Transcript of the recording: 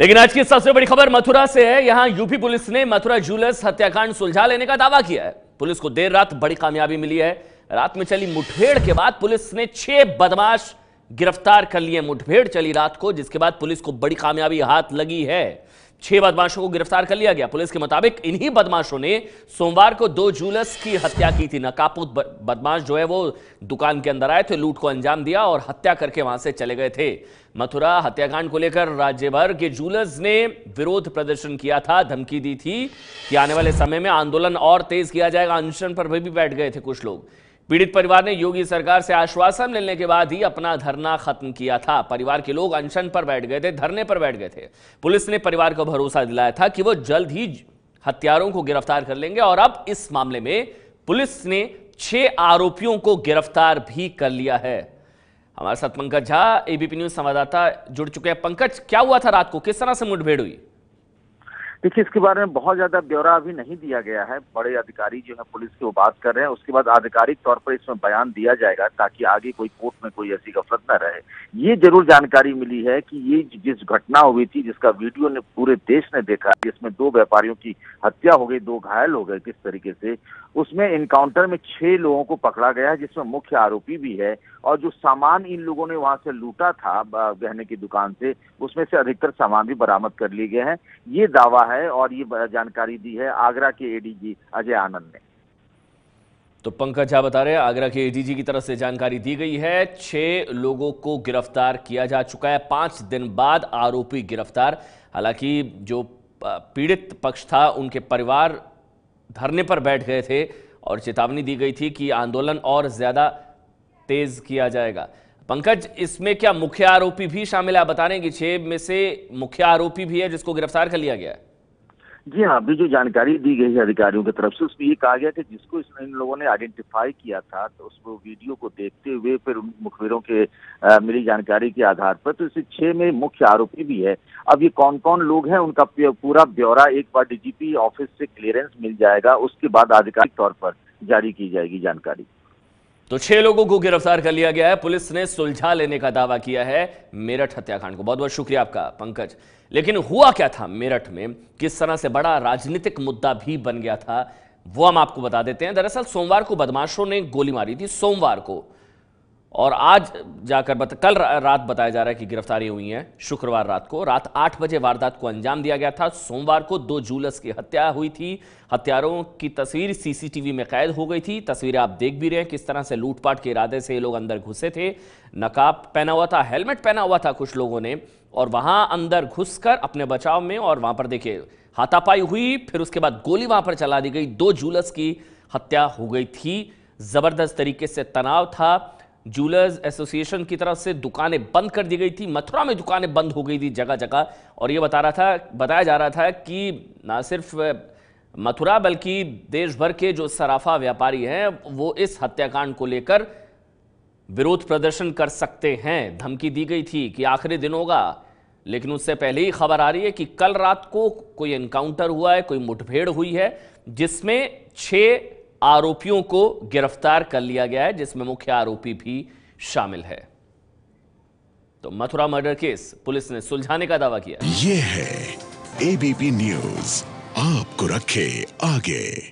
लेकिन आज की सबसे बड़ी खबर मथुरा से है यहां यूपी पुलिस ने मथुरा जूलर्स हत्याकांड सुलझा लेने का दावा किया है पुलिस को देर रात बड़ी कामयाबी मिली है रात में चली मुठभेड़ के बाद पुलिस ने छह बदमाश गिरफ्तार कर लिए मुठभेड़ चली रात को जिसके बाद पुलिस को बड़ी कामयाबी हाथ लगी है छह बदमाशों को गिरफ्तार कर लिया गया पुलिस के मुताबिक इन्हीं बदमाशों ने सोमवार को दो जूलर्स की हत्या की थी नकापुत बदमाश जो है वो दुकान के अंदर आए थे लूट को अंजाम दिया और हत्या करके वहां से चले गए थे मथुरा हत्याकांड को लेकर राज्य भर के जूलर्स ने विरोध प्रदर्शन किया था धमकी दी थी कि आने वाले समय में आंदोलन और तेज किया जाएगा अनशन पर भी बैठ गए थे कुछ लोग पीड़ित परिवार ने योगी सरकार से आश्वासन लेने के बाद ही अपना धरना खत्म किया था परिवार के लोग अनशन पर बैठ गए थे धरने पर बैठ गए थे पुलिस ने परिवार को भरोसा दिलाया था कि वो जल्द ही हत्यारों को गिरफ्तार कर लेंगे और अब इस मामले में पुलिस ने छह आरोपियों को गिरफ्तार भी कर लिया है हमारे साथ पंकज झा एबीपी न्यूज संवाददाता जुड़ चुके हैं पंकज क्या हुआ था रात को किस तरह से मुठभेड़ हुई देखिए इसके बारे में बहुत ज्यादा ब्यौरा अभी नहीं दिया गया है बड़े अधिकारी जो है पुलिस की वो बात कर रहे हैं उसके बाद आधिकारिक तौर पर इसमें बयान दिया जाएगा ताकि आगे कोई कोर्ट में कोई ऐसी गफलत न रहे ये जरूर जानकारी मिली है कि ये जिस घटना हुई थी जिसका वीडियो ने पूरे देश ने देखा जिसमें दो व्यापारियों की हत्या हो गई दो घायल हो गए किस तरीके से उसमें इनकाउंटर में छह लोगों को पकड़ा गया है जिसमें मुख्य आरोपी भी है और जो सामान इन लोगों ने वहां से लूटा था गहने की दुकान से उसमें से अधिकतर सामान भी बरामद कर लिए गए हैं ये दावा है और ये जानकारी दी है आगरा के एडीजी अजय आनंद ने तो पंकज झा बता रहे हैं आगरा के एडीजी की तरफ से जानकारी दी गई है छह लोगों को गिरफ्तार किया जा चुका है पांच दिन बाद आरोपी गिरफ्तार हालांकि जो पीड़ित पक्ष था उनके परिवार धरने पर बैठ गए थे और चेतावनी दी गई थी कि आंदोलन और ज्यादा तेज किया जाएगा पंकज इसमें क्या मुख्य आरोपी भी शामिल है बता रहे हैं कि छह में से मुख्य आरोपी भी है जिसको गिरफ्तार कर लिया गया है जी हाँ अभी जो जानकारी दी गई है अधिकारियों की तरफ से उसमें ये कहा गया कि जिसको इस इन लोगों ने आइडेंटिफाई किया था तो उस वीडियो को देखते हुए फिर उन मुखबिरों के आ, मिली जानकारी के आधार पर तो इसे छह में मुख्य आरोपी भी है अब ये कौन कौन लोग हैं उनका पूरा ब्यौरा एक बार डीजीपी ऑफिस से क्लियरेंस मिल जाएगा उसके बाद आधिकारिक तौर पर जारी की जाएगी जानकारी तो छह लोगों को गिरफ्तार कर लिया गया है पुलिस ने सुलझा लेने का दावा किया है मेरठ हत्याकांड को बहुत बहुत शुक्रिया आपका पंकज लेकिन हुआ क्या था मेरठ में किस तरह से बड़ा राजनीतिक मुद्दा भी बन गया था वो हम आपको बता देते हैं दरअसल सोमवार को बदमाशों ने गोली मारी थी सोमवार को और आज जाकर बता कल रात बताया जा रहा है कि गिरफ्तारी हुई है शुक्रवार रात को रात आठ बजे वारदात को अंजाम दिया गया था सोमवार को दो जूलस की हत्या हुई थी हत्यारों की तस्वीर सीसीटीवी में कैद हो गई थी तस्वीरें आप देख भी रहे हैं किस तरह से लूटपाट के इरादे से ये लोग अंदर घुसे थे नकाब पहना हुआ था हेलमेट पहना हुआ था कुछ लोगों ने और वहां अंदर घुस अपने बचाव में और वहां पर देखिए हाथापाई हुई फिर उसके बाद गोली वहां पर चला दी गई दो जूलस की हत्या हो गई थी जबरदस्त तरीके से तनाव था जूलर्स एसोसिएशन की तरफ से दुकानें बंद कर दी गई थी मथुरा में दुकानें बंद हो गई थी जगह जगह और ये बता रहा था बताया जा रहा था कि ना सिर्फ मथुरा बल्कि देश भर के जो सराफा व्यापारी हैं वो इस हत्याकांड को लेकर विरोध प्रदर्शन कर सकते हैं धमकी दी गई थी कि आखिरी दिन होगा लेकिन उससे पहले ही खबर आ रही है कि कल रात को कोई एनकाउंटर हुआ है कोई मुठभेड़ हुई है जिसमें छः आरोपियों को गिरफ्तार कर लिया गया है जिसमें मुख्य आरोपी भी शामिल है तो मथुरा मर्डर केस पुलिस ने सुलझाने का दावा किया ये है एबीपी न्यूज आपको रखे आगे